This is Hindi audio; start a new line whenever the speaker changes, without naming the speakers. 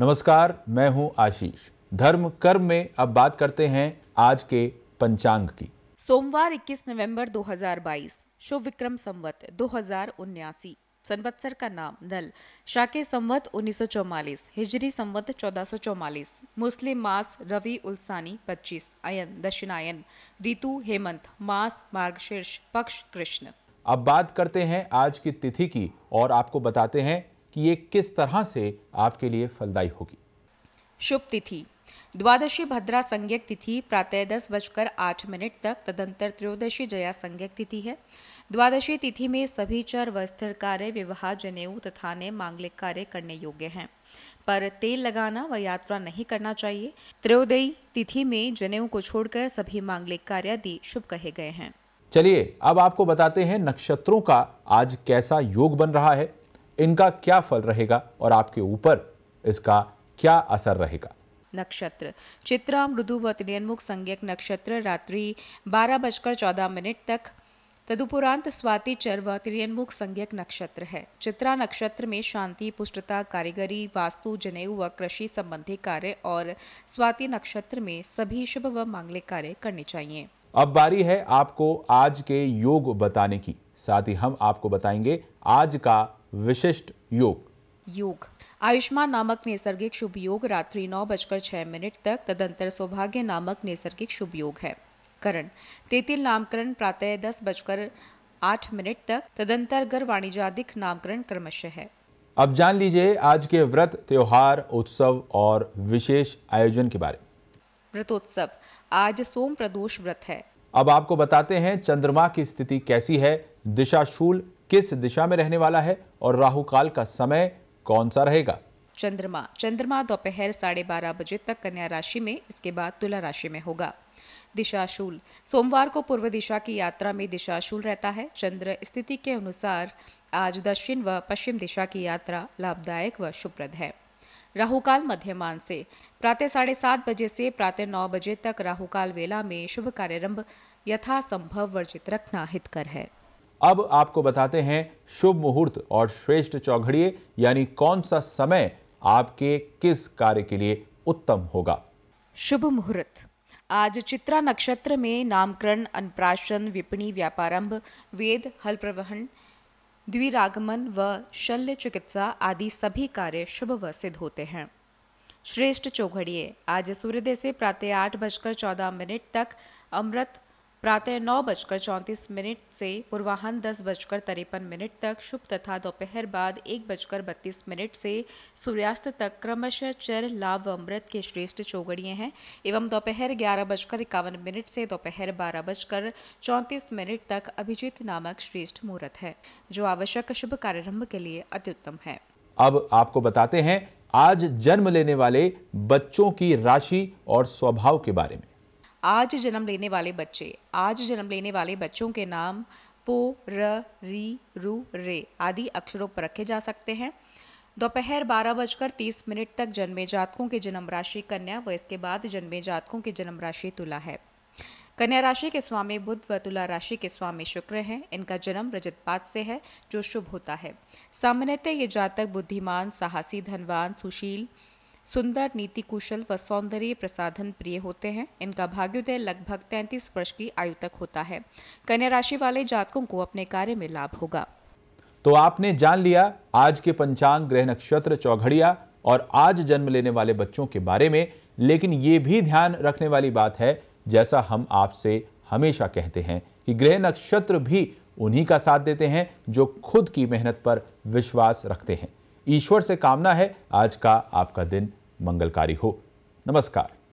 नमस्कार मैं हूं आशीष धर्म कर्म में अब बात करते हैं आज के पंचांग की
सोमवार 21 नवंबर 2022 शुभ विक्रम संवत दो संवत्सर का नाम नल शाके संवत 1944 हिजरी संवत 1444 मुस्लिम मास रवि उल्सानी 25 अयन दक्षिणायन ऋतु हेमंत मास मार्गशीर्ष पक्ष कृष्ण
अब बात करते हैं आज की तिथि की और आपको बताते हैं कि ये किस तरह से आपके लिए फलदायी होगी
शुभ तिथि द्वादशी भद्रा संज्ञक तिथि प्रातः दस बजकर आठ मिनट तक तदंतर त्रयोदशी जया संज्ञक तिथि है द्वादशी तिथि में सभी चर वस्त्र कार्य विवाह जनेऊ तथा ने मांगलिक कार्य करने योग्य हैं पर तेल लगाना व यात्रा नहीं करना चाहिए त्रयोदयी तिथि में जनेऊ को छोड़कर सभी मांगलिक कार्य आदि शुभ कहे गए हैं
चलिए अब आपको बताते हैं नक्षत्रों का आज कैसा योग बन रहा है इनका क्या फल रहेगा और आपके ऊपर इसका क्या असर रहेगा
नक्षत्र चित्रा मृदु व त्रियन्मुख संज्ञक नक्षत्र रात्रि बारह बजकर चौदह मिनट तक तदुपरांत स्वाति चर व त्रियन्मुख संज्ञक नक्षत्र है चित्रा नक्षत्र में शांति पुष्टता कारीगरी वास्तु जनेऊ व कृषि संबंधी कार्य और स्वाति नक्षत्र में सभी शुभ व मांगलिक कार्य करने चाहिए
अब बारी है आपको आज के योग बताने की साथ ही हम आपको बताएंगे आज का विशिष्ट योग
योग आयुष्मान नामक नैसर्गिक शुभ योग रात्रि नौ बजकर छह मिनट तक तदंतर सौभाग्य नामक नैसर्गिक शुभ योग है करण तेतिल नामकरण प्रातः दस बजकर आठ मिनट तक तदंतर गर वाणिज्याधिक नामकरण क्रमश है
अब जान लीजिए आज के व्रत त्योहार उत्सव और विशेष आयोजन के बारे
व्रतोत्सव आज सोम प्रदोष व्रत है
अब आपको बताते हैं चंद्रमा की स्थिति कैसी है दिशाशूल किस दिशा में रहने वाला है और राहु काल का समय कौन सा रहेगा
चंद्रमा चंद्रमा दोपहर साढ़े बारह बजे तक कन्या राशि में इसके बाद तुला राशि में होगा दिशाशूल सोमवार को पूर्व दिशा की यात्रा में दिशाशूल रहता है चंद्र स्थिति के अनुसार आज दक्षिण व पश्चिम दिशा की यात्रा लाभदायक व शुभप्रद है राहुकाल मध्यमान से प्रातः साढ़े सात बजे से प्रातः नौ बजे तक राहुकाल वेला में शुभ कार्यारंभ यथासंभव वर्जित रखना हितकर है
अब आपको बताते हैं शुभ मुहूर्त और श्रेष्ठ चौघड़िए यानी कौन सा समय आपके किस कार्य के लिए उत्तम होगा
शुभ मुहूर्त आज चित्रा नक्षत्र में नामकरण अन्नप्राशन विपणी व्यापारंभ वेद हल प्रवहन द्विरागमन व शल्य चिकित्सा आदि सभी कार्य शुभ व सिद्ध होते हैं श्रेष्ठ चौघड़िए आज सूर्योदय से प्रातः आठ बजकर चौदह मिनट तक अमृत प्रातः नौ बजकर चौंतीस मिनट से पूर्वाहन दस बजकर तिरपन मिनट तक शुभ तथा दोपहर बाद एक बजकर बत्तीस मिनट से सूर्यास्त तक क्रमशः चर लाभ अमृत के श्रेष्ठ चौगड़िए हैं एवं दोपहर ग्यारह बजकर इक्यावन मिनट से दोपहर बारह बजकर चौंतीस मिनट तक अभिजीत नामक श्रेष्ठ मुहूर्त है जो आवश्यक शुभ कार्यारंभ के लिए अत्युत्तम है
अब आपको बताते हैं आज जन्म लेने वाले बच्चों की राशि और स्वभाव के बारे में
आज जन्म लेने वाले बच्चे आज जन्म लेने वाले बच्चों के नाम पो र री रू रे आदि अक्षरों पर रखे जा सकते हैं दोपहर बारह बजकर तीस मिनट तक जन्मे जातकों की जन्म राशि कन्या व इसके बाद जन्मे जातकों की जन्म राशि तुला है कन्या राशि के स्वामी बुद्ध व तुला राशि के स्वामी शुक्र हैं इनका जन्म रजतपात से है जो शुभ होता है सामान्यतः ये जातक बुद्धिमान साहसी धनवान सुशील सुंदर नीति कुशल व सौंदर्य प्रसाधन प्रिय होते हैं इनका भाग्योदय लगभग 33 वर्ष की आयु तक होता है कन्या राशि वाले जातकों को अपने कार्य में लाभ होगा
तो आपने जान लिया आज के पंचांग ग्रह नक्षत्र चौघड़िया और आज जन्म लेने वाले बच्चों के बारे में लेकिन ये भी ध्यान रखने वाली बात है जैसा हम आपसे हमेशा कहते हैं कि ग्रह नक्षत्र भी उन्हीं का साथ देते हैं जो खुद की मेहनत पर विश्वास रखते हैं ईश्वर से कामना है आज का आपका दिन मंगलकारी हो नमस्कार